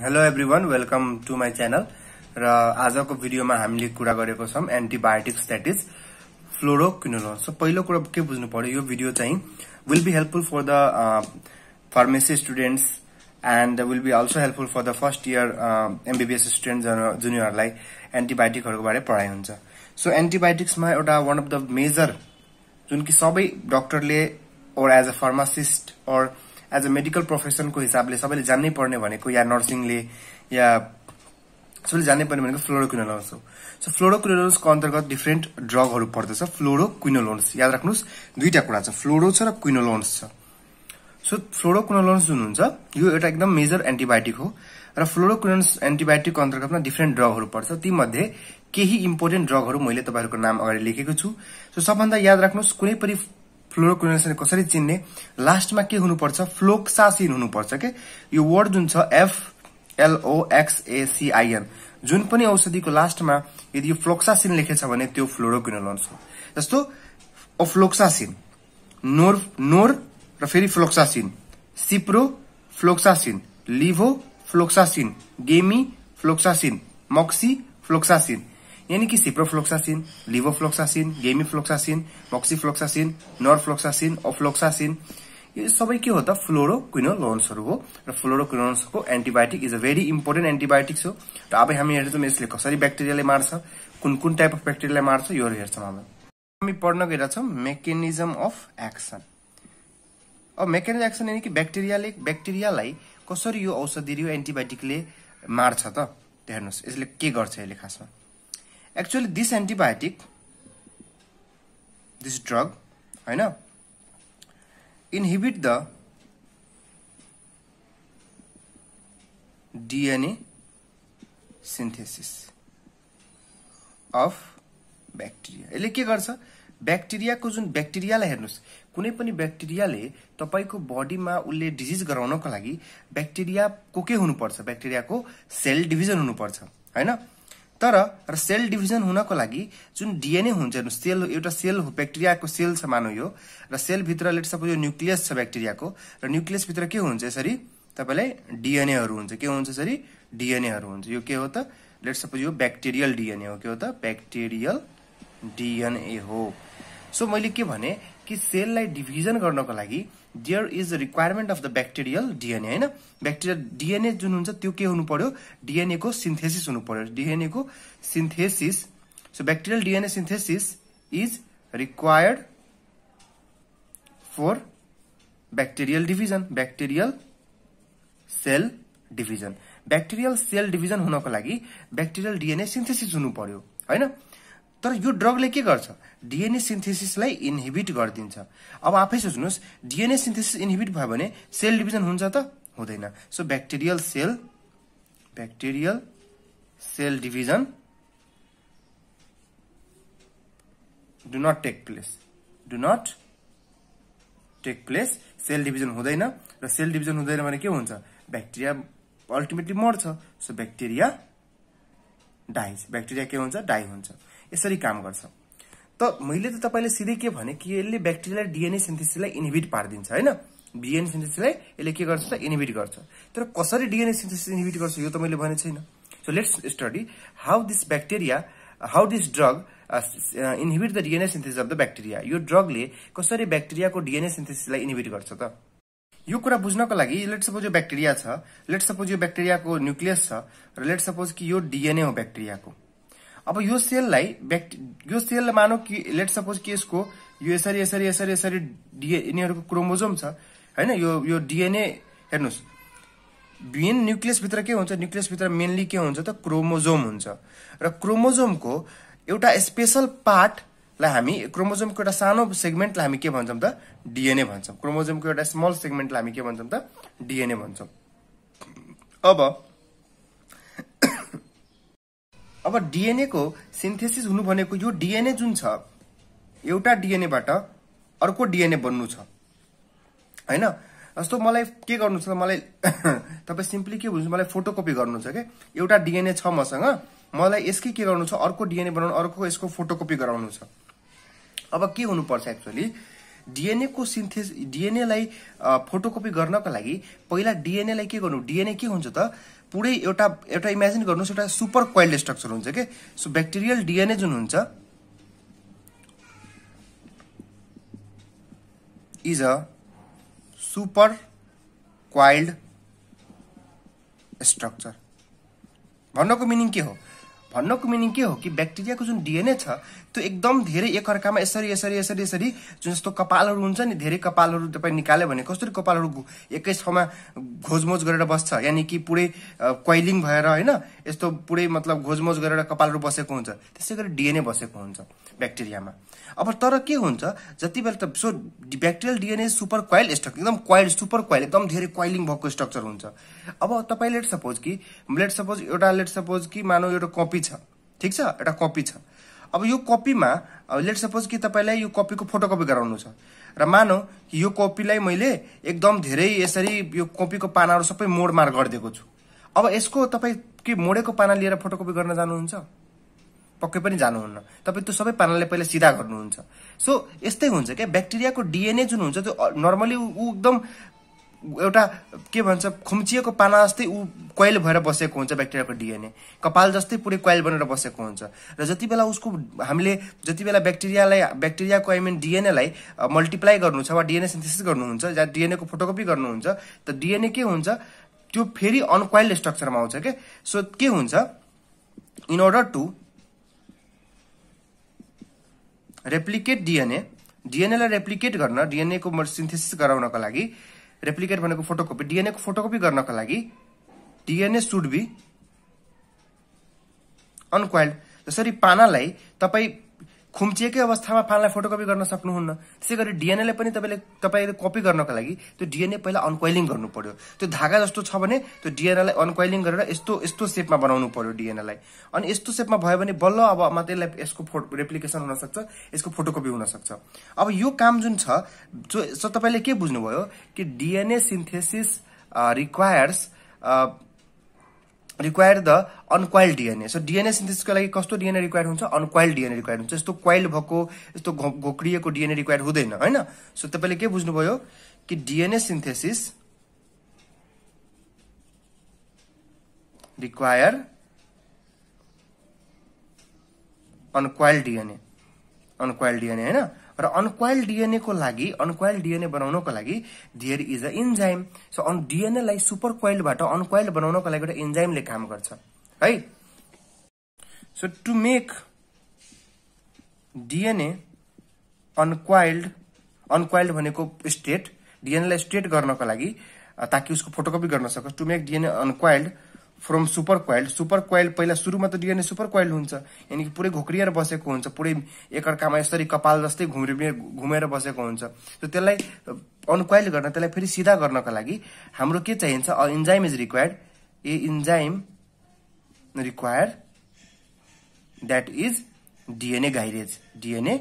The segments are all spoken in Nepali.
hello everyone welcome to my channel र आजको भिडियोमा हामीले कुरा गरेको छौँ antibiotics that is fluoroquinolone so पहिलो कुरो के बुझ्नु पर्यो यो भिडियो चाहिँ will be helpful for the pharmacy students and will be also helpful for the first year MBBS student जुनियरहरूलाई एन्टिबायोटिकहरूको बारे पढाइ हुन्छ सो एन्टिबायोटिक्समा एउटा वान अफ द मेजर जुन कि सबै डक्टरले or as a pharmacist or as a medical प्रोफेसनको हिसाबले सबैले जान्नै पर्ने भनेको या नर्सिङले या सबैले जान्नै पर्ने भनेको फ्लोरोक्विनोलोन्स हो सो फ्लोरोक्विनोलोन्सको अन्तर्गत डिफ्रेन्ट ड्रगहरू पर्दछ फ्लोरोक्विनोलोन्स याद राख्नुहोस् दुईवटा कुरा छ फ्लोरो छ र क्विनोलोन्स छ सो फ्लोरोक्विनोलोन्स जुन हुन्छ यो एउटा एकदम मेजर एन्टिबायोटिक हो र फ्लोरोक्विनोन्स एन्टिबायोटिकको अन्तर्गतमा डिफ्रेन्ट ड्रगहरू पर्छ तीमध्ये केही इम्पोर्टेन्ट ड्रगहरू मैले तपाईँहरूको नाम अगाडि लेखेको छु सो सबभन्दा याद राख्नुहोस् कुनै पनि फ्लोरोक्लोनेसन कसरी चिन्ने लास्टमा के हुनुपर्छ फ्लोक्सासिन हुनुपर्छ के यो वर्ड जुन छ एफ एन जुन पनि औषधिको लास्टमा यदि यो फ्लोक्सासिन लेखेछ भने त्यो फ्लोरोक्विनोलोन्स हो जस्तो ओफ्लोक्सासिन नोर नोर र फेरि floxacin ciprofloxacin levofloxacin gemifloxacin moxifloxacin यानी कि सिप्रोफ्लोक्सासिन लिभोफ्लोक्सासिन गेमिफ्लोक्सासिन मक्सिफ्लोक्सासिन नरफ्लोक्सासिन अफ्लोक्सासिन यो सबै के हो त फ्लोरोक्विनोलोन्सहरू हो र फ्लोरोक्विनोलोन्सको antibiotic is a very important antibiotics हो र अब हामी हेर्छौँ यसले कसरी ब्याक्टेरियाले मार्छ कुन कुन टाइप अफ ब्याक्टेरियालाई मार्छ योहरू हेर्छौँ हामी हामी पढ्न गइरहेछौँ मेकेनिजम अफ एक्सन अब मेकेनिजम एक्सन यानि कि ब्याक्टेरियाले ब्याक्टेरियालाई कसरी यो औषधि यो एन्टिबायोटिकले मार्छ त हेर्नुहोस् यसले के गर्छ यसले खासमा actually this antibiotic this drug होइन inhibit the DNA synthesis of bacteria यसले के गर्छ ब्याक्टेरियाको जुन ब्याक्टेरियालाई हेर्नुहोस् कुनै पनि ब्याक्टेरियाले तपाईँको बडीमा उसले डिजिज गराउनको लागि ब्याक्टेरिया को के हुनुपर्छ ब्याक्टेरियाको सेल डिभिजन हुनुपर्छ होइन तर सेल डिभिजन हुनको लागि जुन डिएनए हुन्छ सेल एउटा सेल ब्याक्टेरियाको सेल समान हो यो र सेलभित्र लेट सपोज यो न्युक्लियस छ ब्याक्टेरियाको र न्युक्लियसभित्र के हुन्छ यसरी तपाईँलाई डिएनएहरू हुन्छ के हुन्छ यसरी डिएनएहरू हुन्छ यो के हो त लेट सपोज यो ब्याक्टेरियल डिएनए हो के हो त ब्याक्टेरियल डिएनए हो सो मैले के भने कि सेललाई डिभिजन गर्नको लागि there is requirement of the bacterial DNA होइन ब्याक्टेरियल डिएनए जुन हुन्छ त्यो के हुनु पर्यो डिएनए को सिन्थेसिस हुनु पर्यो डिएनए को synthesis so bacterial DNA synthesis is required for bacterial division bacterial cell division bacterial cell division हुनको लागि ब्याक्टेरियल डिएनए सिन्थेसिस हुनु पर्यो होइन तर यो ड्रगले के गर्छ डिएनए सिन्थेसिसलाई इन्हिबिट गरिदिन्छ अब आफै सोच्नुहोस् डिएनए सिन्थेसिस इन्हिबिट भयो भने सेल डिभिजन हुन्छ त हुँदैन so bacterial cell bacterial cell division do not take place do not take place cell division हुँदैन र सेल डिभिजन हुँदैन भने के हुन्छ ब्याक्टेरिया अल्टिमेटली मर्छ सो ब्याक्टेरिया डाइज ब्याक्टेरिया के हुन्छ डाइ हुन्छ यसरी काम गर्छ त मैले त तपाईँले सिधै के भने कि यसले ब्याक्टेरियालाई डिएनए सिन्थेसिसलाई इनिभिट पारिदिन्छ होइन डिएनए सिन्थेसिसलाई यसले के गर्छ त इनिभिट गर्छ तर कसरी डिएनए सिन्थेसिस इनिभिट गर्छ यो त मैले भने छैन so let's study how this bacteria how this drug inhibit the DNA synthesis of the bacteria यो ड्रगले कसरी ब्याक्टेरियाको डिएनए सिन्थेसिसलाई इनिभिट गर्छ त यो कुरा बुझ्नको लागि लेट सपोज यो ब्याक्टेरिया छ लेट सपोज यो ब्याक्टेरियाको न्युक्लियस छ र लेट सपोज कि यो डिएनए हो ब्याक्टेरियाको अब यो सेललाई व्यक्ति यो सेल मानौ कि लेट सपोज कि यसको यो यसरी यसरी यसरी यसरी डिए यिनीहरूको क्रोमोजोम छ होइन यो यो डिएनए हेर्नुहोस् मेन न्युक्लियसभित्र के हुन्छ न्युक्लियसभित्र मेनली के हुन्छ त क्रोमोजोम हुन्छ र क्रोमोजोमको एउटा स्पेसल पार्टलाई हामी क्रोमोजोमको एउटा सानो सेगमेन्टलाई हामी के भन्छौँ त डिएनए भन्छौँ क्रोमोजोमको एउटा स्मल सेगमेन्टलाई हामी के भन्छौँ त डिएनए भन्छौँ अब अब डिएनए को सिन्थेसिस हुनु भनेको यो डिएनए जुन छ एउटा डिएनएबाट अर्को डिएनए बन्नु छ होइन जस्तो मलाई के गर्नु छ मलाई तपाईँ सिम्पली के भन्नुहुन्छ मलाई फोटोकपी गर्नु छ कि एउटा डिएनए छ मसँग मलाई यसकै के गर्नु छ अर्को डिएनए बनाउनु अर्को यसको फोटोकपी गराउनु छ अब के हुनुपर्छ एक्चुअली डिएनए को सिन्थेस डिएनएलाई फोटोकपी गर्नको लागि पहिला डिएनएलाई के गर्नु डिएनए के हुन्छ त पुरै एउटा एउटा इमेजिन गर्नुहोस् एउटा सुपर क्वाइल्ड स्ट्रक्चर हुन्छ के सो ब्याक्टेरियल डिएनए जुन हुन्छ is a super coiled structure भन्नको मिनिङ के हो भन्नको मिनिङ के हो कि ब्याक्टेरियाको जुन डिएनए छ त्यो एकदम धेरै एकअर्कामा यसरी यसरी यसरी यसरी जुन जस्तो कपालहरू हुन्छ नि धेरै कपालहरू तपाईँ निकाल्यो भने कसरी कपालहरू एकै ठाउँमा घोजमोज गरेर बस्छ यानि कि पुरै कोइलिङ भएर होइन यस्तो पुरै मतलब घोजमोज गरेर कपालहरू बसेको हुन्छ त्यसै गरी डिएनए बसेको हुन्छ ब्याक्टेरियामा अब तर के हुन्छ जति बेला त so bacterial DNA super coil structure एकदम क्वाइल सुपर क्वाइल एकदम धेरै क्वाइलिङ भएको स्ट्रक्चर हुन्छ अब तपाईँ लेट सपोज कि लेट सपोज एउटा लेट सपोज कि मानव एउटा कपी छ ठिक छ एउटा कपी छ अब यो कपीमा लेट सपोज कि तपाईँलाई यो कपीको फोटोकपी गराउनु छ र मानौ कि यो कपीलाई मैले एकदम धेरै यसरी यो कपीको पानाहरू सबै मोडमार गरिदिएको छु अब यसको तपाईँ के मोडेको पाना लिएर फोटोकपी गर्न जानुहुन्छ पक्कै पनि जानुहुन्न तपाईँ त्यो सबै पानालाई पहिला सिधा गर्नुहुन्छ सो यस्तै हुन्छ क्या ब्याक्टेरियाको डिएनए जुन हुन्छ त्यो नर्मली ऊ एकदम एउटा के भन्छ खुम्चिएको पाना जस्तै ऊ क्वाइल भएर बसेको हुन्छ ब्याक्टेरियाको डिएनए कपाल जस्तै पुरै क्वाइल बनेर बसेको हुन्छ र जति बेला उसको हामीले जति बेला ब्याक्टेरियालाई ब्याक्टेरियाको आइमिन डिएनएलाई मल्टिप्लाई गर्नु छ वा डिएनए सिन्थेसिस गर्नुहुन्छ या डिएनएको फोटोकपी गर्नुहुन्छ त डिएनए के हुन्छ त्यो फेरि अनक्वाइल्ड स्ट्रक्चरमा आउँछ के सो के हुन्छ in order to replicate DNA डिएनएलाई रेप्लिकेट गर्न डिएनएको सिन्थेसिस गराउनको लागि रेप्लिकेट भनेको फोटोकपी डिएनए को फोटोकपी गर्नको लागि डिएनए सुड बी अनक्वाइल्ड जसरी पानालाई तपाईँ खुम्चिएकै अवस्थामा पाललाई फोटोकपी गर्न सक्नुहुन्न त्यसै गरी डिएनएले पनि तपाईँले तपाईँले कपी गर्नको लागि त्यो डिएनए पहिला अनकोइलिङ गर्नु पर्यो त्यो धागा जस्तो छ भने त्यो डिएनएलाई अनकोइलिङ गरेर यस्तो यस्तो सेपमा बनाउनु पर्यो डिएनएलाई अनि यस्तो सेपमा भयो भने बल्ल अब मात्रै यसको फोटो रेप्लिकेसन हुनसक्छ यसको फोटोकपी हुनसक्छ अब यो काम जुन छ जो तपाईँले के बुझ्नुभयो कि DNA synthesis requires require the uncoiled DNA so DNA सिन्थेसिसको लागि कस्तो डिएनए रिक्वायर हुन्छ अनक्वाइल्ड डिएनए रिक्वायर हुन्छ यस्तो क्वाइल भएको यस्तो घोक्रिएको डिएनए रिक्वायर हुँदैन होइन सो तपाईँले के बुझ्नुभयो कि DNA synthesis require uncoiled DNA uncoiled DNA होइन र अनक्वाइल डिएनए को लागि अनक्वाइल्ड डिएनए बनाउनको लागि there is a enzyme so on डिएनएलाई सुपर बाट अनक्वाइल्ड बनाउनको लागि एउटा इन्जाइमले काम गर्छ है so to make DNA uncoiled uncoiled भनेको स्टेट डिएनएलाई स्टेट गर्नको लागि ताकि उसको फोटोकपी गर्न सकोस् to make DNA uncoiled from super coil super coil पहिला सुरुमा त डिएनए सुपर क्वाइल हुन्छ यानि कि पुरै घोक्रिएर बसेको हुन्छ पुरै एकअर्कामा यसरी कपाल जस्तै घुम्रिने घुमेर बसेको हुन्छ त त्यसलाई अनक्वाइल गर्न त्यसलाई फेरि सिधा गर्नको लागि हाम्रो के चाहिन्छ enzyme is required a enzyme require that is DNA gyrase DNA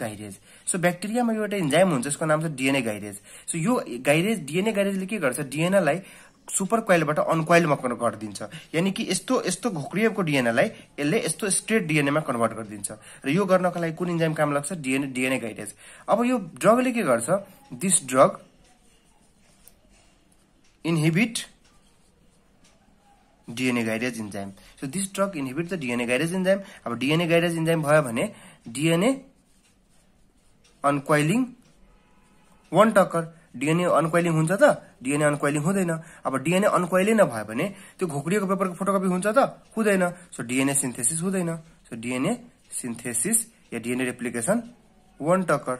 gyrase so ब्याक्टेरियामा एउटा इन्जाइम हुन्छ यसको नाम छ डिएनए गाइरेज सो यो गाइरेज डिएनए गाइरेजले के गर्छ डिएनएलाई सुपर क्वाइलबाट अनक्वाइलमा गरिदिन्छ यानि कि यस्तो यस्तो घोक्रिएको डिएनएलाई यसले यस्तो स्ट्रेट डिएनएमा कन्भर्ट गरिदिन्छ र यो गर्नको लागि कुन इन्जाइम काम लाग्छ डिएनए डिएनए गाइडेज अब यो ड्रगले के गर्छ this drug inhibit DNA गाइडेज enzyme so this drug इन्हिबिट the DNA गाइडेज enzyme अब डिएनए गाइडेज इन्जाइम भयो भने डिएनए अनक्वाइलिङ वान टक्कर डिएनए अनक्वाइलिङ हुन्छ त डिएनए अनक्वाइलिङ हुँदैन अब डिएनए अनक्वाइले नभयो भने त्यो घोक्रिएको पेपरको फोटोकपी हुन्छ त हुँदैन सो डिएनए सिन्थेसिस हुँदैन सो डिएनए सिन्थेसिस या डिएनए रेप्लिकेसन वान टक्कर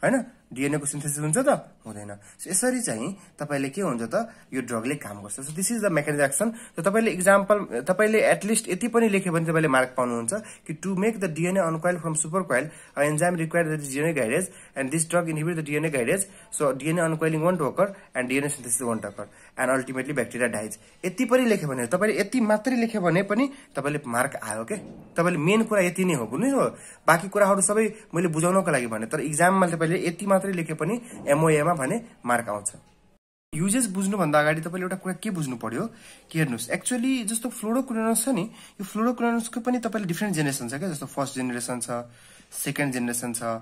होइन को सिन्थेसिस हुन्छ त हुँदैन सो यसरी चाहिँ तपाईँले के हुन्छ त यो ड्रगले काम गर्छ so this is the मेकानिज action so तपाईँले इक्जाम्पल तपाईँले एटलिस्ट यति पनि लेख्यो भने तपाईँले मार्क पाउनुहुन्छ कि to make the DNA अनक्वाइल from super coil एन्जाम require the DNA गाइडेज and this drug inhibit the DNA गाइडेज so DNA अनक्वाइलिङ want ओकर एन्ड डिएनए सिन्थेसिस वन्ट ओकर एन्ड अल्टिमेटली ब्याक्टेरिया डाइज यति पनि लेख्यो भने तपाईँले यति मात्रै लेख्यो भने पनि तपाईँले मार्क आयो के तपाईँले मेन कुरा यति नै हो बुझ्नु हो बाँकी कुराहरू सबै मैले बुझाउनको लागि भने तर इक्जाममा तपाईँले यति मात्रै लेखे पनि एमओएमा भने मार्क आउँछ युजेस बुझ्नुभन्दा अगाडि तपाईँले एउटा कुरा के बुझ्नु पर्यो कि हेर्नुहोस् एक्चुअली जस्तो फ्लोरोक्रोनस छ नि यो फ्लोरोक्रोनसको पनि तपाईँले डिफ्रेन्ट जेनेरेसन छ क्या जस्तो फर्स्ट जेनेरेसन छ सेकेन्ड जेनेरेसन छ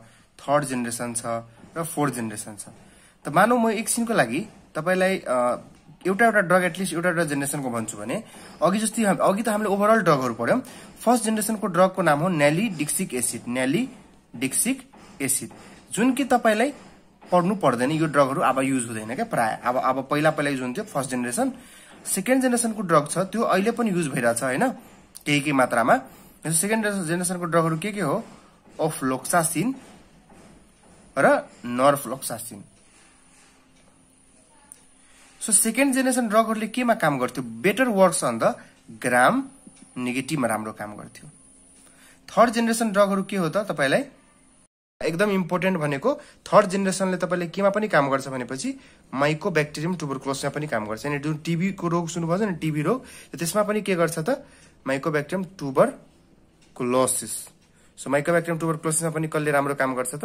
थर्ड जेनेरेसन छ र फोर्थ जेनेरेसन छ त मानौ म एकछिनको लागि तपाईँलाई एउटा एउटा ड्रग एटलिस्ट एउटा एउटा जेनेरेसनको भन्छु भने अघि जस्तै अघि त हामीले ओभरअल ड्रगहरू पढ्यौँ फर्स्ट जेनेरेसनको ड्रगको नाम हो नेली डिक्सिक एसिड नेली डिक्सिक एसिड जुन कि तपाईँलाई पढ्नु पर्दैन यो ड्रगहरू अब युज हुँदैन क्या प्राय अब अब पहिला पहिला युज हुन्थ्यो फर्स्ट जेनेरेसन सेकेन्ड जेनेरेसनको ड्रग छ त्यो अहिले पनि युज भइरहेछ होइन केही केही मात्रामा जस्तो सेकेन्ड जेनेरेसनको ड्रगहरू के के हो ओफ्लोक्सासिन र नर्फ्लोक्सासिन सो सेकेन्ड जेनेरेसन ड्रगहरूले केमा काम गर्थ्यो better works on the gram नेगेटिभमा राम्रो काम गर्थ्यो थर्ड जेनेरेसन ड्रगहरू के हो त तपाईँलाई एकदम इम्पोर्टेन्ट भनेको थर्ड जेनेरेसनले तपाईँले केमा पनि काम गर्छ भनेपछि माइको ब्याक्टेरियम टुबरक्लोसमा पनि काम गर्छ यहाँनिर जुन टिबीको रोग सुन्नुभयो नि टिबी रोग त्यसमा पनि के गर्छ त mycobacterium tuberculosis so mycobacterium टुबर क्लोसिसमा पनि कसले राम्रो काम गर्छ त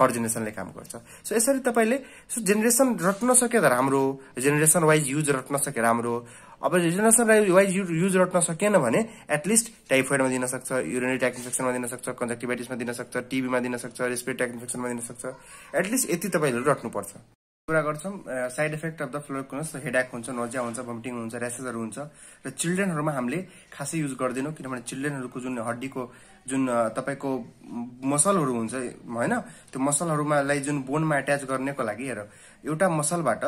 थर्ड जेनेरेसनले काम गर्छ सो यसरी तपाईँले सो जेनेरेसन रट्न सके त राम्रो जेनेरेसन वाइज युज रट्न सके राम्रो अब जेनेरेसन वाइज युज रट्न सकेन भने एटलिस्ट टाइफोइडमा दिन सक्छ युरिनरी ट्याक इन्फेक्सनमा दिन सक्छ कन्जक्टिभाइटिसमा दिन सक्छ टिबीमा दिन सक्छ रेस्पिरेटरी ट्याक इन्फेक्सनमा दिन सक्छ एटलिस्ट यति तपाईँहरू रट्नुपर्छ कुरा गर्छौँ side effect of the fluoroquinolones headache हुन्छ नजिया हुन्छ भमिटिङ हुन्छ ऱ्यासेसहरू हुन्छ र चिल्ड्रेनहरूमा हामीले खासै युज गर्दैनौँ किनभने चिल्ड्रेनहरूको जुन हड्डीको जुन तपाईँको मसलहरू हुन्छ होइन त्यो मसलहरूमालाई जुन बोनमा एट्याच गर्नेको लागि हेर एउटा मसलबाट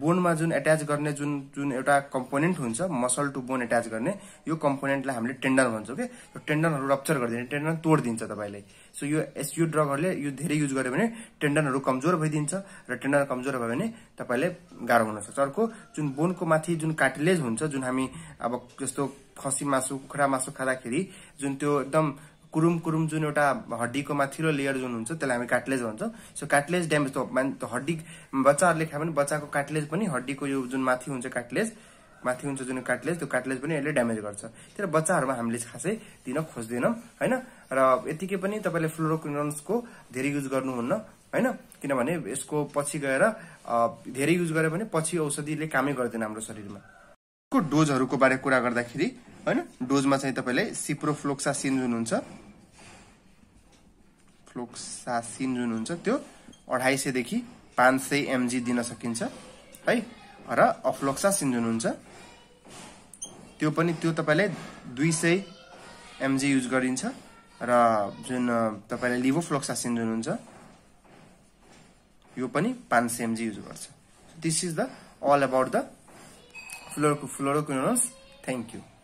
बोनमा जुन एट्याच गर्ने जुन जुन एउटा कम्पोनेन्ट हुन्छ मसल टु बोन एट्याच गर्ने यो कम्पोनेन्टलाई हामीले टेन्डन भन्छौँ कि त्यो टेन्डनहरू रप्चर गरिदिने टेन्डन तोडिदिन्छ तपाईँलाई सो यो एस यो ड्रगहरूले यो धेरै युज गर्यो भने टेन्डनहरू कमजोर भइदिन्छ र टेन्डन कमजोर भयो भने तपाईँले गाह्रो हुनसक्छ अर्को जुन बोनको माथि जुन काटिलेज हुन्छ जुन हामी अब जस्तो खसी मासु कुखुरा मासु खाँदाखेरि जुन त्यो एकदम कुरुम कुरुम जुन एउटा हड्डीको माथिल्लो लेयर जुन हुन्छ त्यसलाई हामी काटलेज भन्छौँ सो काटलेज ड्यामेज त हड्डी बच्चाहरूले खायो भने बच्चाको काटलेज पनि हड्डीको यो जुन माथि हुन्छ काटलेज माथि हुन्छ जुन काटलेज त्यो काटलेज पनि यसले ड्यामेज गर्छ तर बच्चाहरूमा हामीले खासै दिन खोज्दैनौँ होइन र यतिकै पनि तपाईँले फ्लोरोक्विनोन्सको धेरै युज गर्नुहुन्न होइन किनभने यसको पछि गएर धेरै युज गर्यो भने पछि औषधिले कामै गर्दैन हाम्रो शरीरमा डोजहरूको बारे कुरा गर्दाखेरि होइन डोजमा चाहिँ तपाईँलाई सिप्रोफ्लोक्सासिन जुन हुन्छ फ्लोक्सासिन जुन हुन्छ त्यो अढाई सयदेखि पाँच सय एमजी दिन सकिन्छ है र अफ्लोक्सासिन जुन हुन्छ त्यो पनि त्यो तपाईँलाई दुई सय एमजी युज गरिन्छ र जुन तपाईँलाई लिभोफ्लोक्सासिन जुन हुन्छ यो पनि पाँच सय एमजी युज गर्छ this is the all about the fluoro fluoroquinolones thank you